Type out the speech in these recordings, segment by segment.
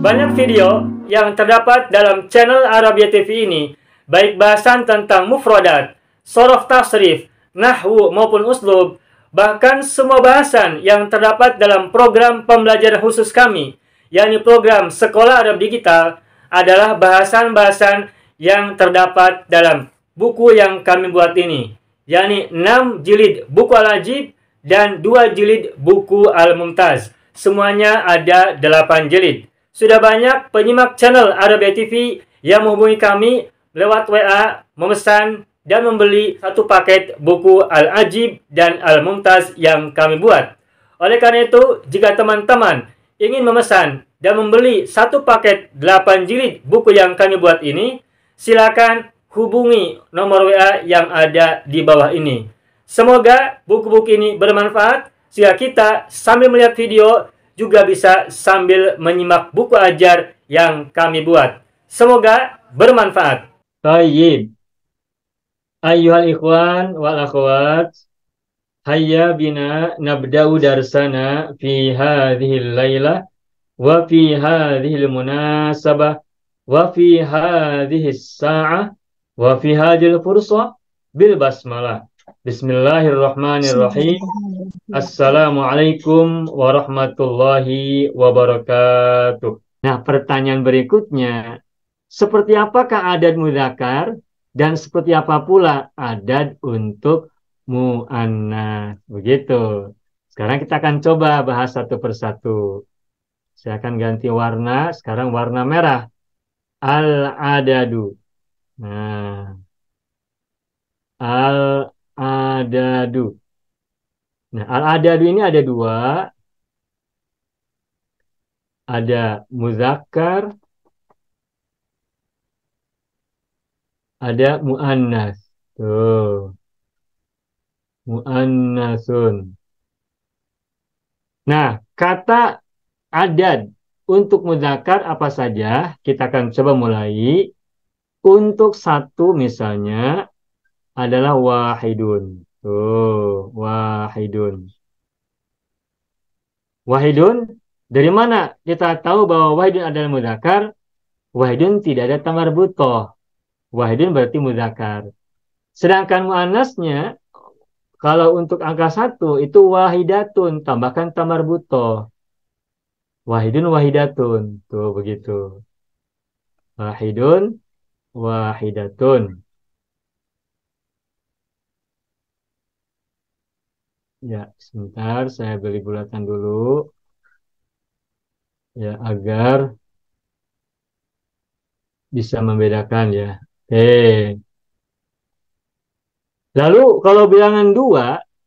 Banyak video yang terdapat dalam channel Arabia TV ini, baik bahasan tentang Mufradat, sorof tasrif, nahwu maupun uslub, bahkan semua bahasan yang terdapat dalam program pembelajaran khusus kami, yakni program Sekolah Arab Digital, adalah bahasan-bahasan yang terdapat dalam buku yang kami buat ini, yakni 6 jilid buku Al-Ajib dan 2 jilid buku Al-Mumtaz. Semuanya ada 8 jilid. Sudah banyak penyimak channel Arabia TV yang menghubungi kami lewat WA memesan dan membeli satu paket buku Al-Ajib dan Al-Mumtaz yang kami buat. Oleh karena itu, jika teman-teman ingin memesan dan membeli satu paket 8 jilid buku yang kami buat ini, silakan hubungi nomor WA yang ada di bawah ini. Semoga buku-buku ini bermanfaat sehingga kita sambil melihat video juga bisa sambil menyimak buku ajar yang kami buat. Semoga bermanfaat. Baik. Ayuhal ikhwan wal akhwat, hayya bina nabda'u darsana fi hadhil lailah wa fi hadhil munasabah wa fi hadhihi sa'ah wa fi hadhil fursa bil basmalah. Bismillahirrahmanirrahim. Assalamualaikum warahmatullahi wabarakatuh. Nah, pertanyaan berikutnya, seperti apakah adat mudakar dan seperti apa pula adat untuk mu'annas. Begitu. Sekarang kita akan coba bahas satu persatu. Saya akan ganti warna, sekarang warna merah. Al-adadu. Nah. Al-adadu. Nah, al-adadu ini ada dua. Ada muzakkar, ada muannas. Tuh. Muannasun. Nah, kata adad untuk mudakar apa saja? Kita akan coba mulai. Untuk satu misalnya adalah wahidun. Tuh, wahidun. Wahidun dari mana kita tahu bahwa wahidun adalah mudakar? Wahidun tidak ada tamar butoh. Wahidin berarti mudakar. Sedangkan mu'anasnya, kalau untuk angka satu itu wahidatun, tambahkan tamar buto. Wahidun wahidatun, tuh begitu. Wahidun wahidatun. Ya, sebentar saya beli bulatan dulu. Ya, agar bisa membedakan ya Hey. Eh. Lalu kalau bilangan dua,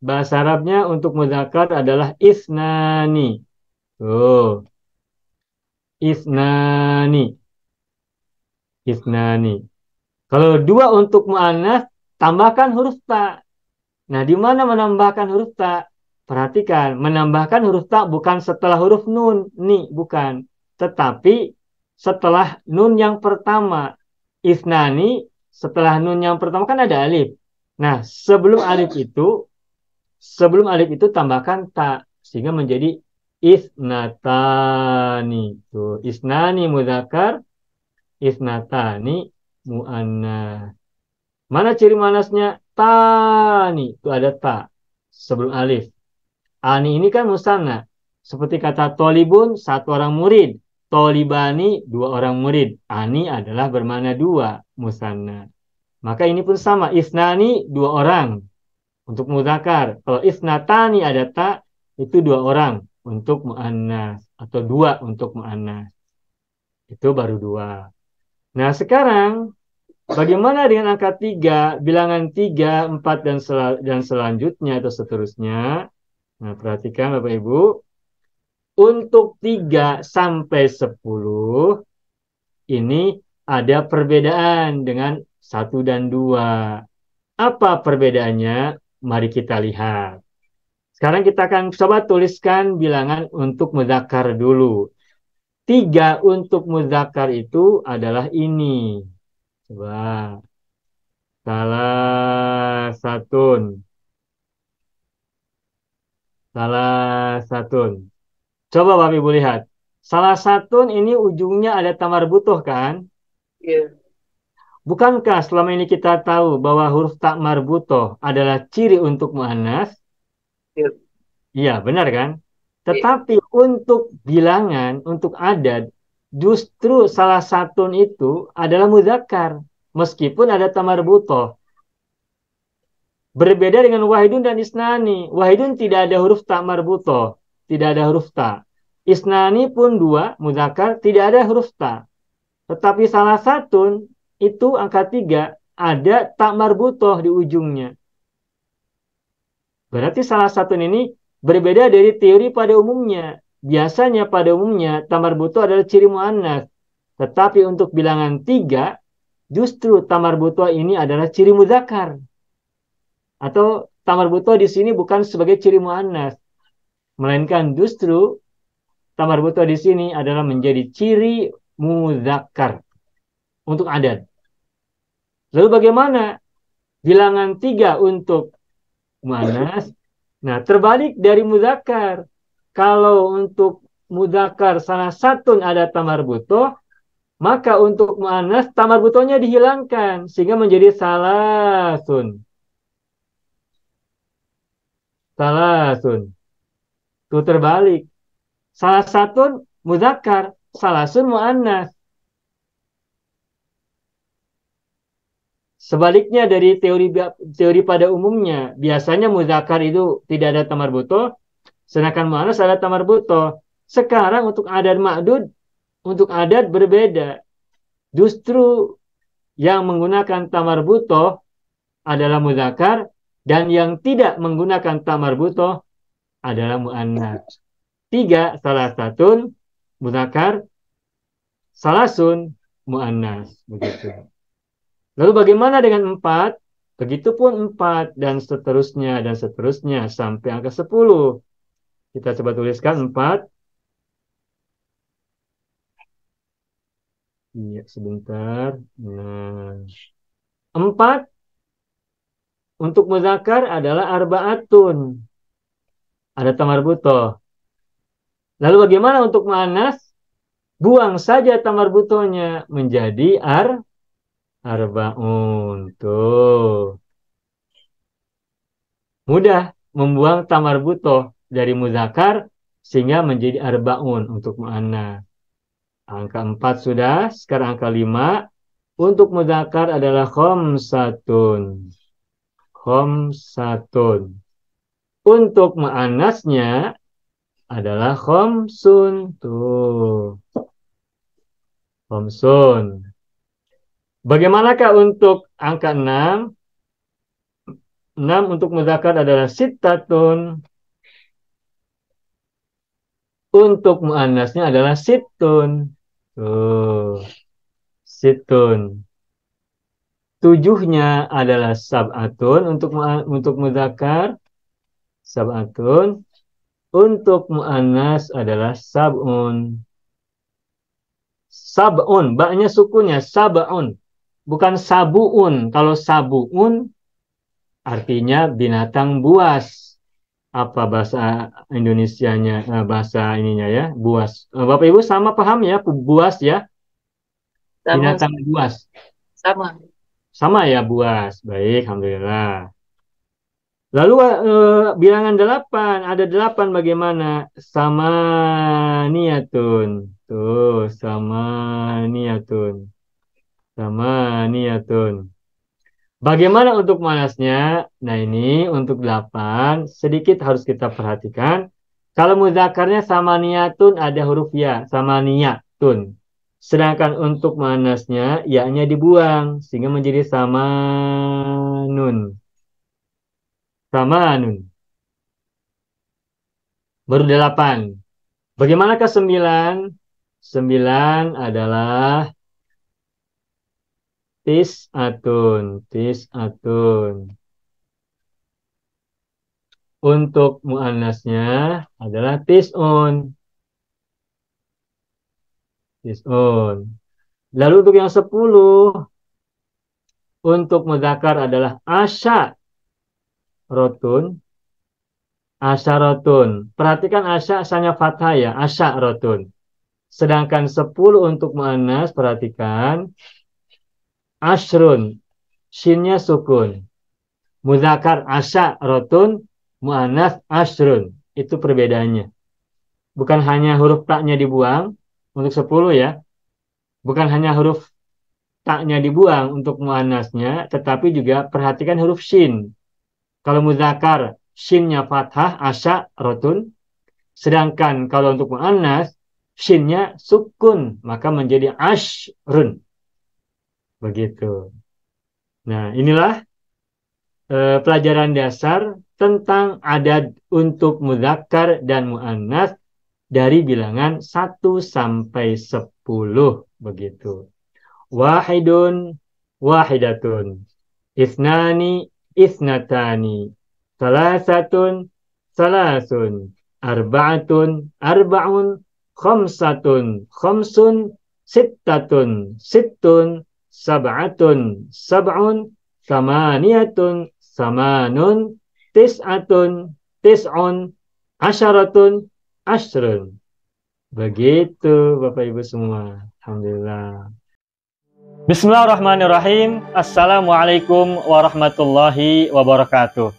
bahasa Arabnya untuk mudzakkar adalah isnani. Oh. Isnani. Isnani. Kalau dua untuk mu'anas, tambahkan huruf ta. Nah, di mana menambahkan huruf ta? Perhatikan, menambahkan huruf ta bukan setelah huruf nun, ni, bukan. Tetapi setelah nun yang pertama, isnani setelah nun yang pertama kan ada alif. Nah, sebelum alif itu sebelum alif itu tambahkan ta sehingga menjadi isnatani. Tuh, isnani mudzakkar, isnatani muannas. Mana ciri manasnya? Tani. Itu ada ta sebelum alif. Ani ini kan musanna. Seperti kata tolibun, satu orang murid. Tolibani dua orang murid. Ani adalah bermana dua, musanna. Maka ini pun sama. Isnani dua orang untuk muzakar. Kalau isnatani ada tak itu dua orang untuk muannas atau dua untuk muannas. Itu baru dua. Nah sekarang bagaimana dengan angka tiga, bilangan tiga, empat dan sel dan selanjutnya atau seterusnya? Nah perhatikan Bapak Ibu. Untuk 3 sampai 10 ini ada perbedaan dengan 1 dan 2. Apa perbedaannya? Mari kita lihat. Sekarang kita akan coba tuliskan bilangan untuk mudzakkar dulu. 3 untuk mudzakkar itu adalah ini. Coba. Salah satun. Salah satun. Coba Bapak Ibu lihat. Salah satu ini ujungnya ada tamar butuh kan? Iya. Yeah. Bukankah selama ini kita tahu bahwa huruf tak marbutoh adalah ciri untuk mu'anas? Iya. Iya, benar kan? Iya. Tetapi yeah. untuk bilangan, untuk adat, justru salah satu itu adalah muzakar. Meskipun ada tamar butoh. Berbeda dengan wahidun dan isnani. Wahidun tidak ada huruf tak marbutoh tidak ada huruf ta. Isnani pun dua, muzakar, tidak ada huruf ta. Tetapi salah satu itu angka tiga, ada tak marbutoh di ujungnya. Berarti salah satu ini berbeda dari teori pada umumnya. Biasanya pada umumnya tamar butuh adalah ciri mu'annas. Tetapi untuk bilangan tiga, justru tamar butuh ini adalah ciri muzakar. Atau tamar butuh di sini bukan sebagai ciri mu'annas melainkan justru tamar tamarbuto di sini adalah menjadi ciri muzakkar untuk adat. Lalu bagaimana bilangan tiga untuk manas? Nah, terbalik dari muzakkar. Kalau untuk muzakkar salah satu ada tamar buto, maka untuk manas tamar butonya dihilangkan sehingga menjadi salah sun, salah sun tuh terbalik Salah satu muzakar salah satu mu'annas. Sebaliknya dari teori teori pada umumnya, biasanya muzakar itu tidak ada tamar buto, sedangkan mu'annas ada tamar buto. Sekarang untuk adat makdud, untuk adat berbeda. Justru yang menggunakan tamar buto adalah muzakar dan yang tidak menggunakan tamar buto adalah mu'annas. Tiga, salah satu salah sun mu'annas. Begitu. Lalu bagaimana dengan empat? Begitupun empat dan seterusnya dan seterusnya sampai angka sepuluh. Kita coba tuliskan empat. Iya, sebentar. Nah, empat untuk muzakar adalah arbaatun ada tamar buto. Lalu bagaimana untuk manas? Buang saja tamar butonya menjadi ar arbaun. Tuh. Mudah membuang tamar buto dari muzakar sehingga menjadi arbaun untuk mana. Angka 4 sudah, sekarang angka 5. Untuk muzakar adalah Khom satun untuk ma'anasnya adalah khomsun tuh. Khomsun. Bagaimanakah untuk angka 6? 6 untuk mudakar adalah sitatun. Untuk muanasnya adalah situn. Tuh. Situn. Tujuhnya adalah sab'atun untuk untuk mudakar sab'atun untuk mu'annas adalah sab'un. Sab'un, baknya sukunya sab'un, bukan sabu'un. Kalau sabu'un artinya binatang buas. Apa bahasa Indonesia-nya eh, bahasa ininya ya, buas. Eh, Bapak Ibu sama paham ya, buas ya? Sama. Binatang buas. Sama. Sama ya buas. Baik, alhamdulillah. Lalu uh, bilangan delapan ada delapan bagaimana? Sama niatun. Tuh, sama niatun. Sama niatun. Bagaimana untuk manasnya? Nah ini untuk delapan sedikit harus kita perhatikan. Kalau muzakarnya sama niatun ada huruf ya, sama niatun. Sedangkan untuk manasnya ya-nya dibuang sehingga menjadi sama nun. Samanun. Baru delapan. bagaimana ke sembilan? Sembilan adalah tis atun. Tis atun. Untuk mu'anasnya adalah tis tis Tis'un. Lalu untuk yang sepuluh, untuk mudakar adalah asya rotun rotun Perhatikan asya asalnya fathah ya, rotun Sedangkan 10 untuk muannas perhatikan asrun Shinnya sukun. asya rotun muannas asrun Itu perbedaannya. Bukan hanya huruf taknya dibuang untuk 10 ya. Bukan hanya huruf taknya dibuang untuk muanasnya, tetapi juga perhatikan huruf shin kalau muzakar, shinnya fathah, asya, rotun. Sedangkan kalau untuk mu'annas, shinnya sukun, maka menjadi ashrun. Begitu. Nah, inilah uh, pelajaran dasar tentang adat untuk muzakar dan mu'annas dari bilangan 1 sampai 10 begitu. Wahidun, wahidatun. Isnani, isnatani, salasatun, salasun, arba'atun, arba'un, khamsatun, khamsun, sittatun, sittun, sab'atun, sab'un, samaniyatun, samanun, tis'atun, tis'un, asyaratun, ashrun. Begitu Bapak Ibu semua. Alhamdulillah. Bismillahirrahmanirrahim. Assalamualaikum warahmatullahi wabarakatuh.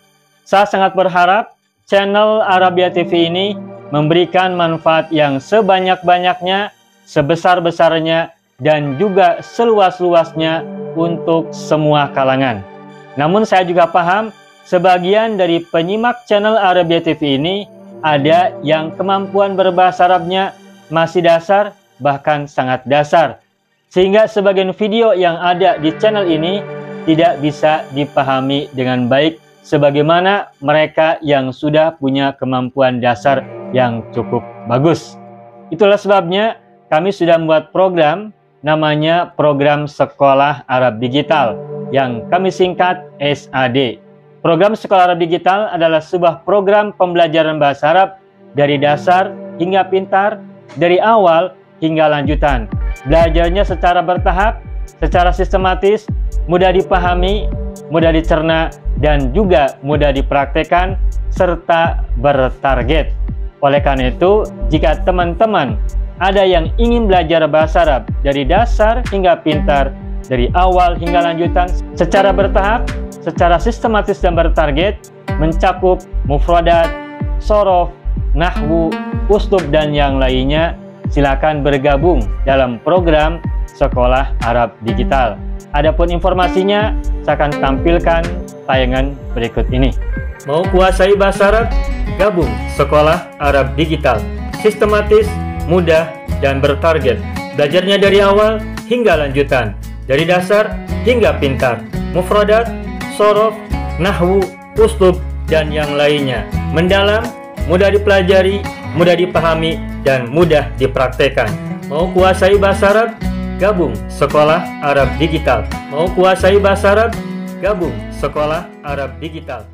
Saya sangat berharap channel Arabia TV ini memberikan manfaat yang sebanyak-banyaknya, sebesar-besarnya, dan juga seluas-luasnya untuk semua kalangan. Namun saya juga paham, sebagian dari penyimak channel Arabia TV ini ada yang kemampuan berbahasa Arabnya masih dasar, bahkan sangat dasar sehingga sebagian video yang ada di channel ini tidak bisa dipahami dengan baik sebagaimana mereka yang sudah punya kemampuan dasar yang cukup bagus. Itulah sebabnya kami sudah membuat program namanya Program Sekolah Arab Digital yang kami singkat SAD. Program Sekolah Arab Digital adalah sebuah program pembelajaran bahasa Arab dari dasar hingga pintar, dari awal hingga lanjutan Belajarnya secara bertahap, secara sistematis, mudah dipahami, mudah dicerna, dan juga mudah dipraktekkan serta bertarget. Oleh karena itu, jika teman-teman ada yang ingin belajar bahasa Arab dari dasar hingga pintar, dari awal hingga lanjutan, secara bertahap, secara sistematis dan bertarget, mencakup mufradat, sorof, nahwu, uslub, dan yang lainnya, silakan bergabung dalam program Sekolah Arab Digital. Adapun informasinya, saya akan tampilkan tayangan berikut ini. Mau kuasai bahasa Arab? Gabung Sekolah Arab Digital. Sistematis, mudah, dan bertarget. Belajarnya dari awal hingga lanjutan. Dari dasar hingga pintar. Mufradat, sorof, nahwu, uslub, dan yang lainnya. Mendalam, mudah dipelajari, mudah dipahami, dan mudah dipraktekkan. Mau kuasai bahasa Arab? Gabung Sekolah Arab Digital. Mau kuasai bahasa Arab? Gabung Sekolah Arab Digital.